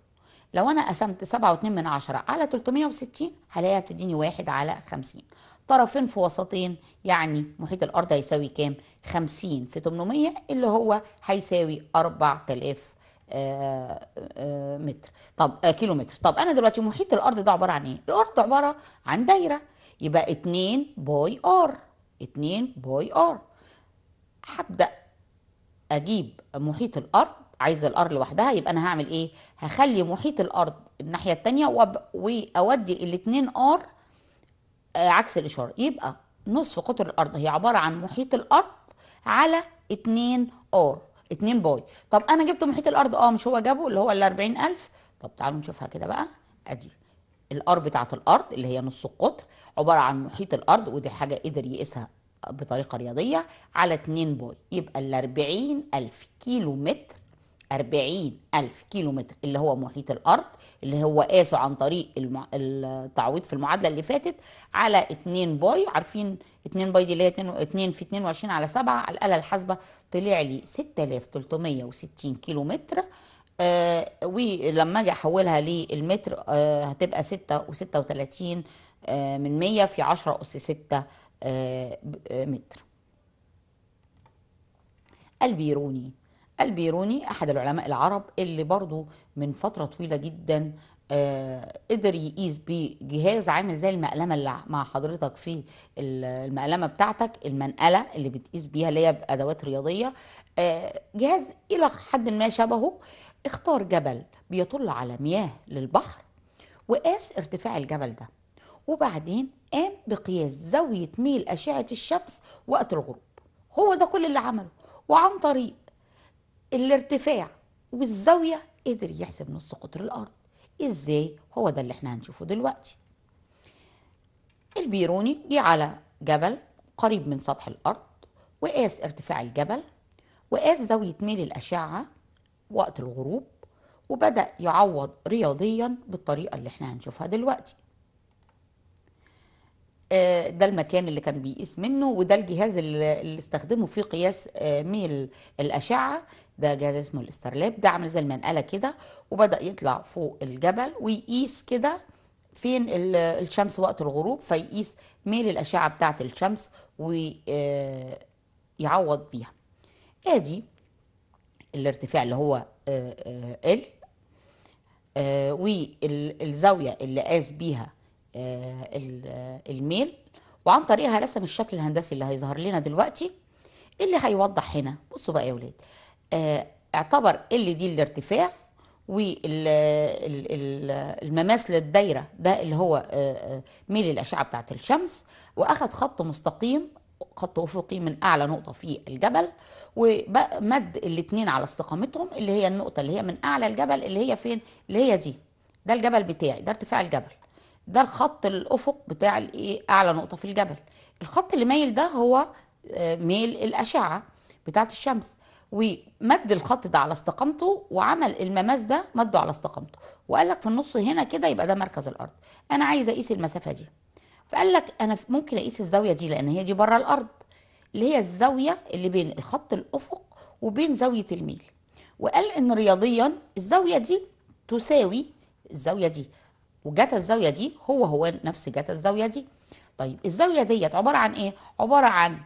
لو انا قسمت 7.2 من عشرة على 360 هلاقيها بتديني 1 على 50 طرفين في وسطين يعني محيط الارض هيساوي كام 50 في 800 اللي هو هيساوي 4000 آه، آه، متر طب آه، كيلو متر طب انا دلوقتي محيط الارض ده عباره عن ايه الارض عباره عن دايره يبقى 2 باي ار 2 باي ار هبدا اجيب محيط الارض عايز الارض لوحدها يبقى انا هعمل ايه هخلي محيط الارض الناحيه الثانيه واودي الاثنين ار آه، عكس الاشاره يبقى نصف قطر الارض هي عباره عن محيط الارض على 2 ار 2 باي طب انا جبت محيط الارض اه مش هو جابه اللي هو ال 40000 طب تعالوا نشوفها كده بقى ادي الار بتاعه الارض اللي هي نص القطر عباره عن محيط الارض ودي حاجه قدر يقيسها بطريقة رياضية على 2 باي يبقى ال 40 ألف كيلو متر 40 ألف كيلو متر اللي هو محيط الأرض اللي هو قاسه عن طريق المع... التعويض في المعادلة اللي فاتت على 2 باي عارفين 2 باي دي اللي هي 2 في 22 على 7 على الآلة الحاسبة طلع لي 6360 كيلو متر آه ولما اجي احولها للمتر آه هتبقى 6 و36 آه من 100 في 10 أس 6 آه، آه، متر البيروني البيروني أحد العلماء العرب اللي برضو من فترة طويلة جدا آه، قدر يقيس بجهاز عامل زي المقلمه اللي مع حضرتك في المقلمه بتاعتك المنقله اللي بتقيس بيها اللي هي بادوات رياضيه جهاز الى حد ما شبهه اختار جبل بيطل على مياه للبحر وقاس ارتفاع الجبل ده وبعدين قام بقياس زاوية ميل أشعة الشمس وقت الغروب هو ده كل اللي عمله وعن طريق الارتفاع والزاوية قدر يحسب نص قطر الأرض إزاي هو ده اللي احنا هنشوفه دلوقتي البيروني جه على جبل قريب من سطح الأرض وقاس ارتفاع الجبل وقاس زاوية ميل الأشعة وقت الغروب وبدأ يعوض رياضيا بالطريقة اللي احنا هنشوفها دلوقتي آه، ده المكان اللي كان بيقيس منه وده الجهاز اللي استخدمه في قياس آه، ميل الأشعة ده جهاز اسمه الاسترلاب ده عامل زي المنقلة كده وبدأ يطلع فوق الجبل ويقيس كده فين الشمس وقت الغروب فيقيس ميل الأشعة بتاعة الشمس ويعوض آه، بيها ادي الارتفاع اللي هو ال والزاوية اللي قاس بيها آه، آه، الميل وعن طريقها رسم الشكل الهندسي اللي هيظهر لنا دلوقتي اللي هيوضح هنا بصوا بقى يا ولاد آه، اعتبر ال دي الارتفاع والمماس للدايرة ده اللي هو ميل الأشعة بتاعة الشمس وأخد خط مستقيم خط أفقي من أعلى نقطة في الجبل ومد الاتنين على استقامتهم اللي هي النقطة اللي هي من أعلى الجبل اللي هي فين؟ اللي هي دي ده الجبل بتاعي ده ارتفاع الجبل ده الخط الافق بتاع الايه اعلى نقطه في الجبل الخط اللي مايل ده هو آه، ميل الاشعه بتاعه الشمس ومد الخط ده على استقامته وعمل المماس ده مده على استقامته وقال لك في النص هنا كده يبقى ده مركز الارض انا عايز اقيس المسافه دي فقال لك انا ممكن اقيس الزاويه دي لان هي دي بره الارض اللي هي الزاويه اللي بين الخط الافق وبين زاويه الميل وقال ان رياضيا الزاويه دي تساوي الزاويه دي وجت الزاويه دي هو هو نفس جت الزاويه دي طيب الزاويه ديت عباره عن ايه عباره عن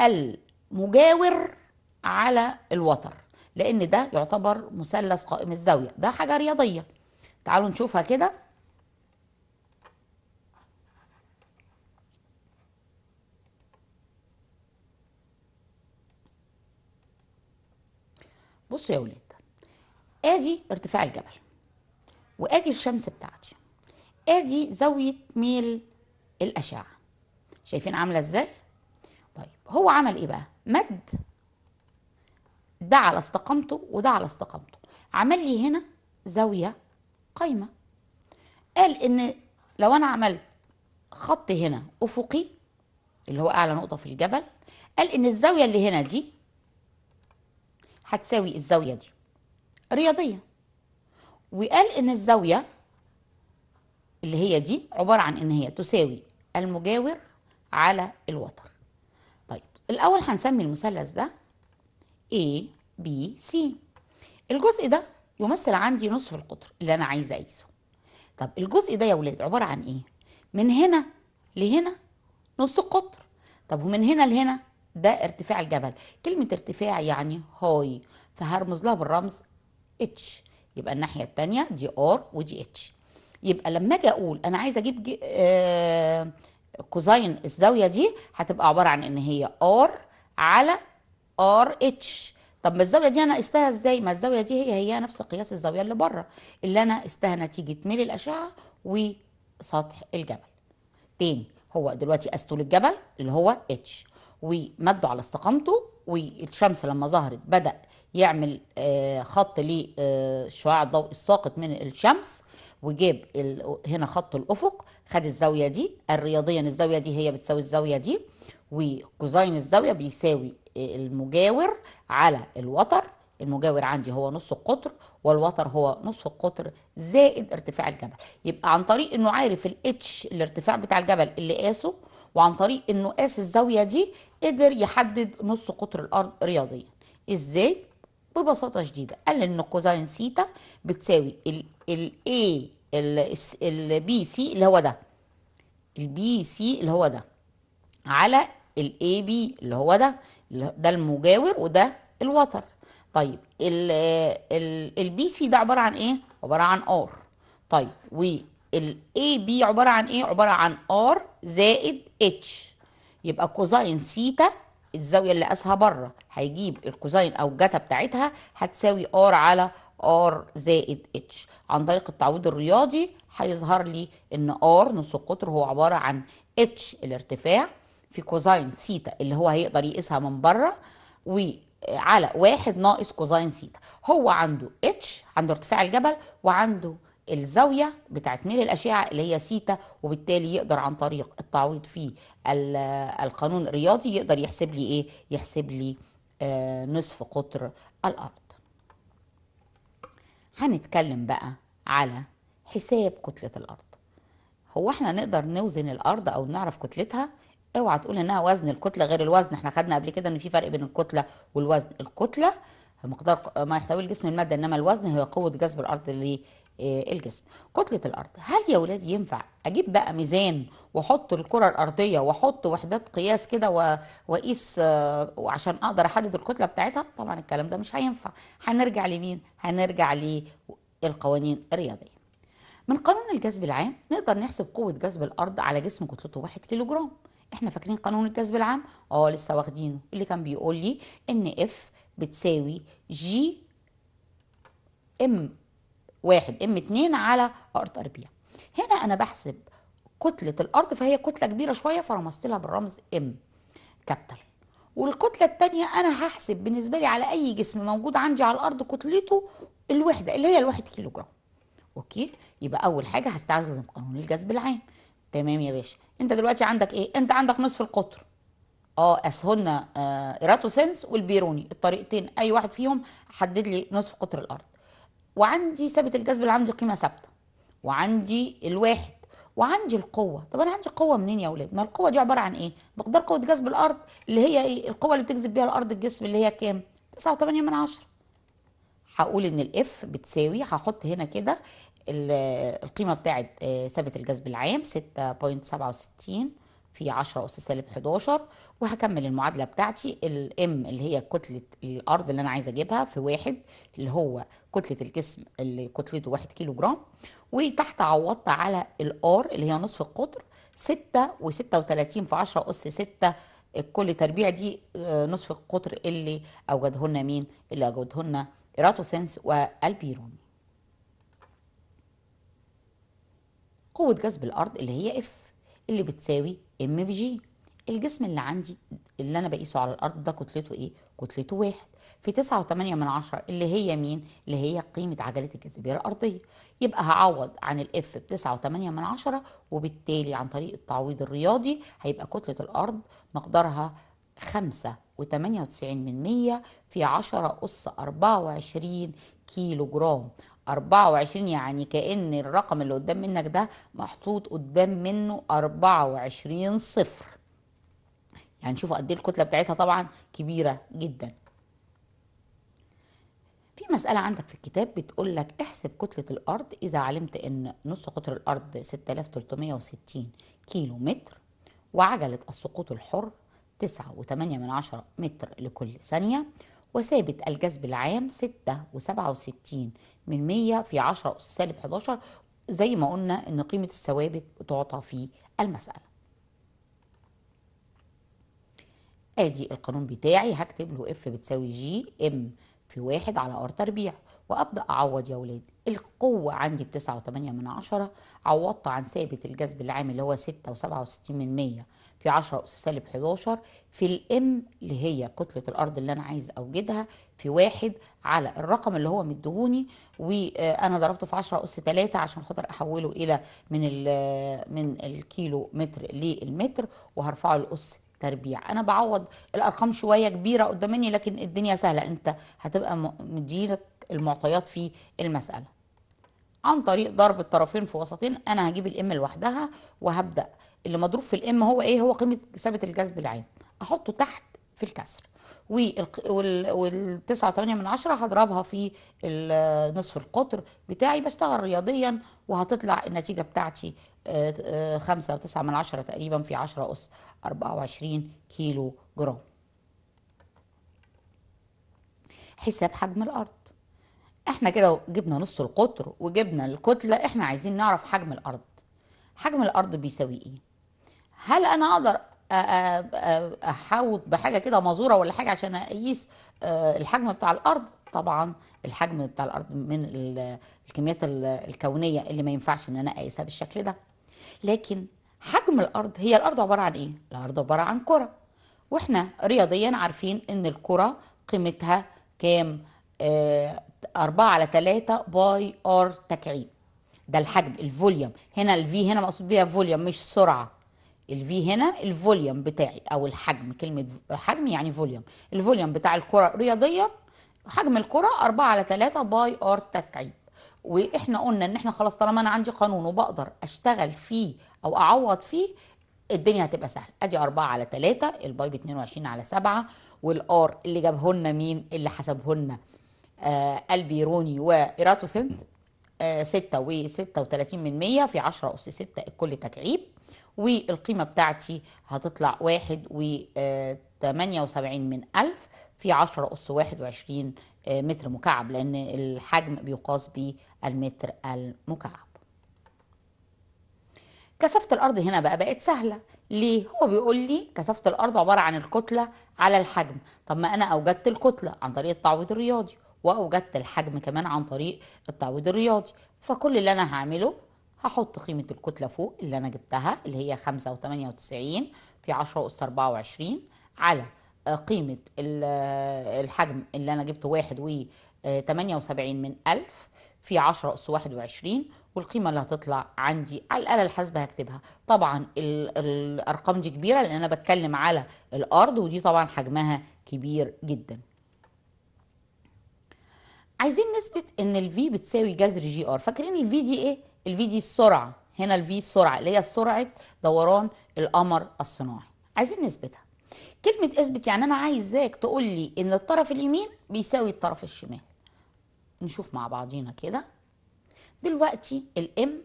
المجاور على الوتر لان ده يعتبر مثلث قائم الزاويه ده حاجه رياضيه تعالوا نشوفها كده بصوا يا ولاد ادي ارتفاع الجبل وادي الشمس بتاعتي ادي زاوية ميل الأشعة شايفين عاملة ازاي؟ طيب هو عمل ايه بقى؟ مد ده على استقامته وده على استقامته عمل لي هنا زاوية قايمة قال ان لو انا عملت خط هنا افقي اللي هو اعلى نقطة في الجبل قال ان الزاوية اللي هنا دي هتساوي الزاوية دي رياضية وقال ان الزاوية اللي هي دي عبارة عن إن هي تساوي المجاور على الوتر طيب الأول هنسمي المثلث ده A B C الجزء ده يمثل عندي نصف القطر اللي أنا عايزة أقيسه طب الجزء ده يا ولاد عبارة عن إيه؟ من هنا لهنا نص القطر طب ومن هنا لهنا ده ارتفاع الجبل كلمة ارتفاع يعني هاي فهرمز لها بالرمز اتش يبقى الناحية التانية دي ار ودي اتش يبقى لما اجي اقول انا عايزه اجيب آه كوزين الزاويه دي هتبقى عباره عن ان هي ار على ار اتش طب ما الزاويه دي انا قستها ازاي ما الزاويه دي هي هي نفس قياس الزاويه اللي بره اللي انا قستها نتيجه ميل الاشعه وسطح الجبل تاني هو دلوقتي قسته للجبل اللي هو اتش ومده على استقامته والشمس لما ظهرت بدا يعمل آه، خط للشعاع الضوء الساقط من الشمس وجاب ال... هنا خط الافق خد الزاويه دي الرياضيا الزاويه دي هي بتساوي الزاويه دي وكوزين الزاويه بيساوي المجاور على الوتر المجاور عندي هو نص القطر والوتر هو نص القطر زائد ارتفاع الجبل يبقى عن طريق انه عارف الاتش الارتفاع بتاع الجبل اللي قاسه وعن طريق انه قاس الزاويه دي قدر يحدد نص قطر الارض رياضيا ازاي ببساطه شديده قال ان كوزين سيتا بتساوي الاي البي سي اللي هو ده البي سي اللي هو ده على الاي بي اللي هو ده ده المجاور وده الوتر طيب البي سي ده عباره عن ايه عباره عن ار طيب والاي بي عباره عن ايه عباره عن ار زائد اتش يبقى كوزاين سيتا الزاويه اللي قاسها بره هيجيب الكوزاين او الجتا بتاعتها هتساوي ار على R زائد اتش عن طريق التعويض الرياضي هيظهر لي ان R نص القطر هو عباره عن اتش الارتفاع في كوزاين سيتا اللي هو هيقدر يقيسها من بره وعلى واحد ناقص كوزاين سيتا هو عنده اتش عنده ارتفاع الجبل وعنده الزاوية بتاعت ميل الأشعة اللي هي سيتا وبالتالي يقدر عن طريق التعويض في القانون الرياضي يقدر يحسب لي إيه؟ يحسب لي آه، نصف قطر الأرض هنتكلم بقى على حساب كتلة الأرض هو احنا نقدر نوزن الأرض أو نعرف كتلتها اوعى تقول انها وزن الكتلة غير الوزن احنا خدنا قبل كده ان في فرق بين الكتلة والوزن الكتلة مقدار ما يحتوي الجسم المادة انما الوزن هي قوة جذب الأرض آه، الجسم كتلة الأرض هل يا ولاد ينفع أجيب بقى ميزان وأحط الكرة الأرضية وأحط وحدات قياس كده وأقيس وعشان آه، أقدر أحدد الكتلة بتاعتها طبعا الكلام ده مش هينفع هنرجع لمين هنرجع للقوانين الرياضية من قانون الجذب العام نقدر نحسب قوة جذب الأرض على جسم كتلته 1 جرام احنا فاكرين قانون الجذب العام اه لسه واخدينه اللي كان بيقول لي ان اف بتساوي جي ام واحد ام 2 على ارض اربيع هنا انا بحسب كتله الارض فهي كتله كبيره شويه فرمزت لها بالرمز ام كابيتال والكتله الثانيه انا هحسب بالنسبه لي على اي جسم موجود عندي على الارض كتلته الوحده اللي هي الواحد كيلو جرام اوكي يبقى اول حاجه هستخدم قانون الجذب العام تمام يا باشا انت دلوقتي عندك ايه انت عندك نصف القطر اه اسهلنا آه ايراتوسنس والبيروني الطريقتين اي واحد فيهم حدد لي نصف قطر الارض وعندي ثابت الجذب اللي عندي قيمه ثابته وعندي الواحد وعندي القوه طب انا عندي قوه منين يا اولاد ما القوه دي عباره عن ايه مقدار قوه جذب الارض اللي هي ايه القوه اللي بتجذب بيها الارض الجسم اللي هي كام 9.8 من 10 هقول ان الاف بتساوي هحط هنا كده القيمه بتاعه آه، ثابت الجذب العام 6.67 في 10 أس سالب 11 وهكمل المعادلة بتاعتي الام اللي هي كتلة الأرض اللي أنا عايزة أجيبها في واحد اللي هو كتلة الجسم اللي كتلته 1 كيلو جرام وتحت عوضت على الار اللي هي نصف القطر 6 و36 في 10 أس 6 كل تربيع دي آه، نصف القطر اللي أوجده لنا مين؟ اللي أوجده لنا ايراتوسنس والبيروني قوة جذب الأرض اللي هي اف اللي بتساوي ام في جي الجسم اللي عندي اللي انا بقيسه على الارض ده كتلته ايه كتلته واحد في تسعة وثمانية من عشرة اللي هي مين اللي هي قيمة عجلة الجاذبية الأرضية يبقى هعوض عن الإف بتسعة وثمانية من عشرة وبالتالي عن طريق التعويض الرياضي هيبقى كتلة الأرض مقدارها خمسة وتمانية وتسعين من مية في عشرة أس أربعة وعشرين كيلو جرام 24 يعني كأن الرقم اللي قدام منك ده محطوط قدام منه 24 صفر يعني شوفوا قد ايه الكتلة بتاعتها طبعا كبيرة جدا في مسألة عندك في الكتاب بتقول لك احسب كتلة الأرض إذا علمت إن نص قطر الأرض 6360 كيلو متر وعجلة السقوط الحر 9.8 متر لكل ثانية وثابت الجذب العام 6 و67 من 100 في 10 أس سالب 11 زي ما قلنا إن قيمة الثوابت بتعطى في المسألة ادي القانون بتاعي هكتب له اف بتساوي جي ام في واحد على ار تربيع وابدا اعوض يا ولاد القوه عندي بتسعة وتمانية من عشرة عوضت عن ثابت الجذب العام اللي هو ستة وسبعة وستين من 100 في 10 أس سالب 11 في الام اللي هي كتلة الأرض اللي أنا عايز أوجدها في واحد على الرقم اللي هو مدهوني وأنا ضربته في 10 أس 3 عشان خاطر أحوله إلى من من الكيلو متر للمتر وهرفعه لأس تربيع انا بعوض الارقام شويه كبيره قدامني لكن الدنيا سهله انت هتبقى مديلك المعطيات في المساله عن طريق ضرب الطرفين في وسطين انا هجيب الام لوحدها وهبدا اللي مضروب في الام هو ايه هو قيمه ثابت الجذب العام احطه تحت في الكسر وال 9.8 من عشرة هضربها في نصف القطر بتاعي بشتغل رياضيا وهتطلع النتيجة بتاعتي 5.9 آه، آه، من عشرة تقريبا في 10 أس 24 كيلو جرام حساب حجم الأرض احنا كده جبنا نص القطر وجبنا الكتله احنا عايزين نعرف حجم الارض حجم الارض بيساوي ايه هل انا اقدر احوط بحاجه كده مازوره ولا حاجه عشان اقيس آه، الحجم بتاع الارض طبعا الحجم بتاع الارض من الكميات الكونيه اللي ما ينفعش ان انا اقيسها بالشكل ده لكن حجم الارض هي الارض عباره عن ايه الارض عباره عن كره واحنا رياضيا عارفين ان الكره قيمتها كام آه، 4 على 3 باي ار تكعيب ده الحجم الفوليوم هنا الفي هنا مقصود بيها فوليوم مش سرعه الفي هنا الفوليوم بتاعي او الحجم كلمه حجم يعني فوليوم الفوليوم بتاع الكره رياضيا حجم الكره 4 على 3 باي ار تكعيب واحنا قلنا ان احنا خلاص طالما انا عندي قانون وبقدر اشتغل فيه او اعوض فيه الدنيا هتبقى سهله ادي 4 على 3 الباي ب 22 على 7 والار اللي جابه لنا مين اللي حسبه لنا آه، البيروني وايراتوسنت 6 آه، و 36 من 100 في 10 أس 6 الكل تكعيب والقيمة بتاعتي هتطلع 1 و 78 آه، من 1000 في 10 أس 21 متر مكعب لأن الحجم بيقاس بالمتر المكعب كثافة الأرض هنا بقى بقت سهلة ليه؟ هو بيقول لي كثافة الأرض عبارة عن الكتلة على الحجم طب ما أنا أوجدت الكتلة عن طريق التعويض الرياضي واوجدت الحجم كمان عن طريق التعويض الرياضي فكل اللي انا هعمله هحط قيمة الكتلة فوق اللي أنا جبتها اللي هي خمسة وتمانية وتسعين في عشرة أس أربعة وعشرين على آه، قيمة آه، الحجم اللي أنا جبته واحد و آه، تمانية وسبعين من ألف في عشرة أس واحد وعشرين والقيمة اللي هتطلع عندي على الآلة الحاسبة هكتبها طبعا الأرقام دي كبيرة لأن أنا بتكلم على الأرض ودي طبعا حجمها كبير جداً عايزين نثبت ان الفي بتساوي جذر جي ار فاكرين الفي دي ايه الفي دي السرعه هنا الفي السرعه اللي هي سرعه دوران القمر الصناعي عايزين نثبتها كلمه اثبت يعني انا عايزاك تقول لي ان الطرف اليمين بيساوي الطرف الشمال نشوف مع بعضينا كده دلوقتي الام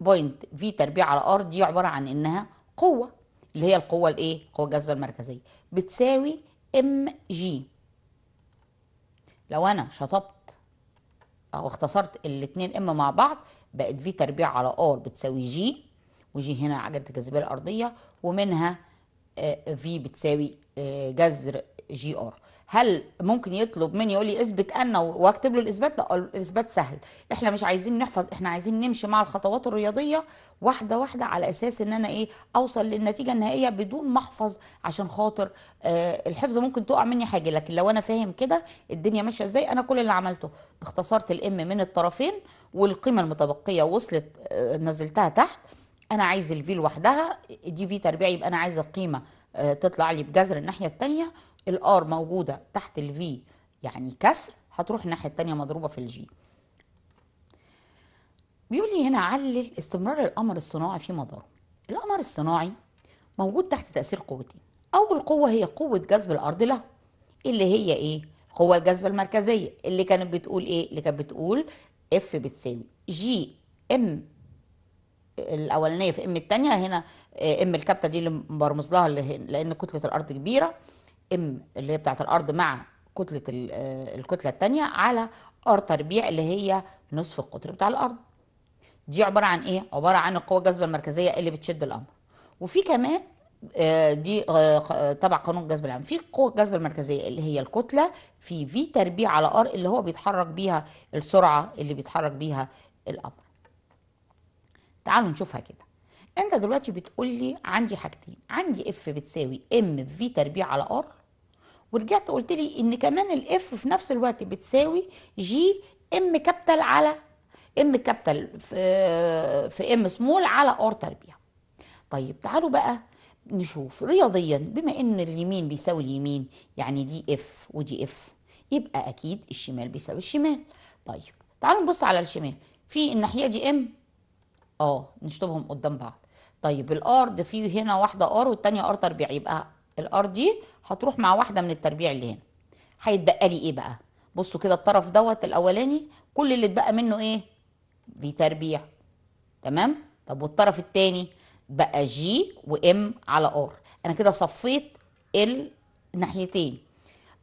بوينت في تربيع على ار دي عباره عن انها قوه اللي هي القوه الايه قوه الجاذبه المركزيه بتساوي ام جي لو انا شطبت او اختصرت الاثنين ام مع بعض بقت في تربيع على ار بتساوي جي وجي هنا عجله الجاذبيه الارضيه ومنها في آه، بتساوي آه، جذر جي ار هل ممكن يطلب مني يقول لي اثبت ان واكتب له الاثبات لا الاثبات سهل احنا مش عايزين نحفظ احنا عايزين نمشي مع الخطوات الرياضيه واحده واحده على اساس ان انا ايه اوصل للنتيجه النهائيه بدون ما احفظ عشان خاطر آه الحفظ ممكن تقع مني حاجه لكن لو انا فاهم كده الدنيا ماشيه ازاي انا كل اللي عملته اختصرت الام من الطرفين والقيمه المتبقيه وصلت آه نزلتها تحت انا عايز الفي لوحدها دي في تربيع يبقى انا عايز القيمه آه تطلع لي بجذر الناحيه الثانيه الار موجوده تحت الفي يعني كسر هتروح الناحيه الثانيه مضروبه في الجي بيقول لي هنا علل استمرار القمر الصناعي في مداره القمر الصناعي موجود تحت تاثير قوتين اول قوه هي قوه جذب الارض له اللي هي ايه قوة الجاذبه المركزيه اللي كانت بتقول ايه اللي كانت بتقول اف بتساوي جي ام الاولانيه في ام التانية هنا ام آه، الكبته دي اللي برمز لها لان كتله الارض كبيره ام اللي هي بتاعت الارض مع كتله آه، الكتله الثانيه على ار تربيع اللي هي نصف القطر بتاع الارض دي عباره عن ايه عباره عن القوه الجاذبه المركزيه اللي بتشد الامر وفي كمان آه، دي آه، تبع قانون الجذب العام في قوه الجذب المركزيه اللي هي الكتله في في تربيع على ار اللي هو بيتحرك بيها السرعه اللي بيتحرك بيها الامر تعالوا نشوفها كده انت دلوقتي بتقول لي عندي حاجتين عندي اف بتساوي ام في تربيع على ار ورجعت قلت لي ان كمان الاف في نفس الوقت بتساوي جي ام كابيتال على ام كابيتال في, في ام سمول على ار تربيع طيب تعالوا بقى نشوف رياضيا بما ان اليمين بيساوي اليمين يعني دي اف ودي اف يبقى اكيد الشمال بيساوي الشمال طيب تعالوا نبص على الشمال في الناحيه دي ام اه نشطبهم قدام بعض طيب الار ده فيه هنا واحده ار والثانيه ار تربيع يبقى الار دي هتروح مع واحده من التربيع اللي هنا هيتبقى لي ايه بقى بصوا كده الطرف دوت الاولاني كل اللي اتبقى منه ايه بتربيع تمام طب والطرف الثاني بقى جي وام على ار انا كده صفيت الناحيتين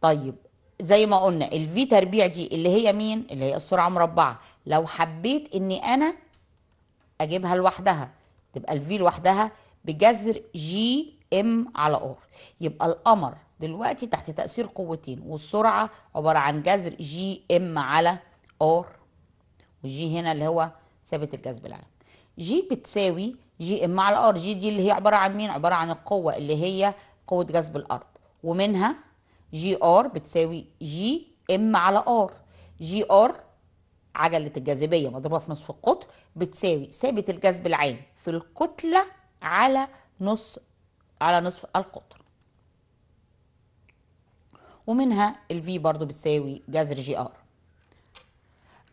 طيب زي ما قلنا الفي تربيع دي اللي هي مين اللي هي السرعه مربعه لو حبيت اني انا اجيبها لوحدها تبقى الفي لوحدها بجذر جي ام على ار يبقى القمر دلوقتي تحت تاثير قوتين والسرعه عباره عن جذر جي ام على ار وجي هنا اللي هو ثابت الجذب العام جي بتساوي جي ام على ار جي دي اللي هي عباره عن مين عباره عن القوه اللي هي قوه جذب الارض ومنها جي ار بتساوي جي ام على ار جي ار عجله الجاذبيه مضروبه في نصف القطر بتساوي ثابت الجذب العام في الكتله على نص على نصف القطر ومنها الفي برضو بتساوي جذر جي ار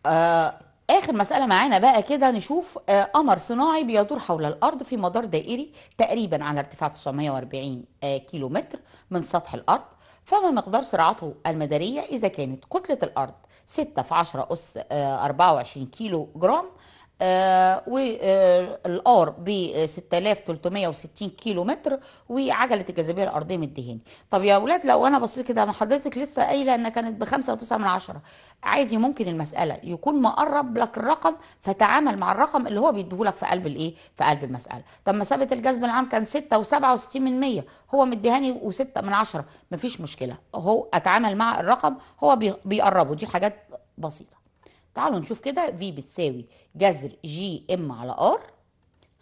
آه، اخر مساله معانا بقى كده نشوف آه قمر صناعي بيدور حول الارض في مدار دائري تقريبا على ارتفاع 940 آه كيلو متر من سطح الارض فما مقدار سرعته المداريه اذا كانت كتله الارض 6 في 10 اس 24 كيلو جرام و آه، والار ب 6360 كيلو متر وعجله الجاذبيه الارضيه من طب يا اولاد لو انا بصيت كده ما حضرتك لسه قايله ان كانت ب 5.9 من عشرة عادي ممكن المساله يكون مقرب لك الرقم فتعامل مع الرقم اللي هو بيديهولك في قلب الايه في قلب المساله طب مسافه الجذب العام كان 6 و67 من 100 هو مديهاني و6 من عشرة مفيش مشكله هو اتعامل مع الرقم هو بيقربه دي حاجات بسيطه تعالوا نشوف كده في بتساوي جذر جي ام على ار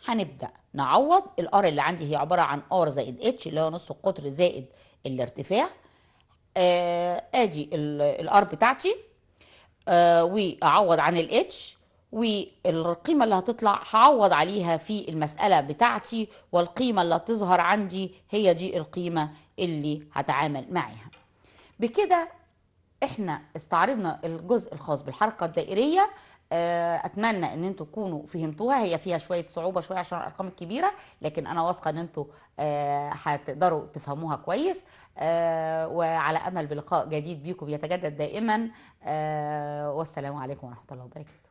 هنبدا نعوض الار اللي عندي هي عباره عن ار زائد اتش اللي هو نص القطر زائد الارتفاع آه ادي الار بتاعتي آه واعوض عن الاتش والقيمة اللي هتطلع هعوض عليها في المسألة بتاعتي والقيمة اللي هتظهر عندي هي دي القيمة اللي هتعامل معاها بكده احنا استعرضنا الجزء الخاص بالحركة الدائرية آه، اتمنى ان انتوا تكونوا فهمتوها هي فيها شويه صعوبه شويه عشان الارقام الكبيره لكن انا واثقه ان انتوا آه، هتقدروا تفهموها كويس آه، وعلى امل بلقاء جديد بيكم يتجدد دائما والسلام عليكم ورحمه الله وبركاته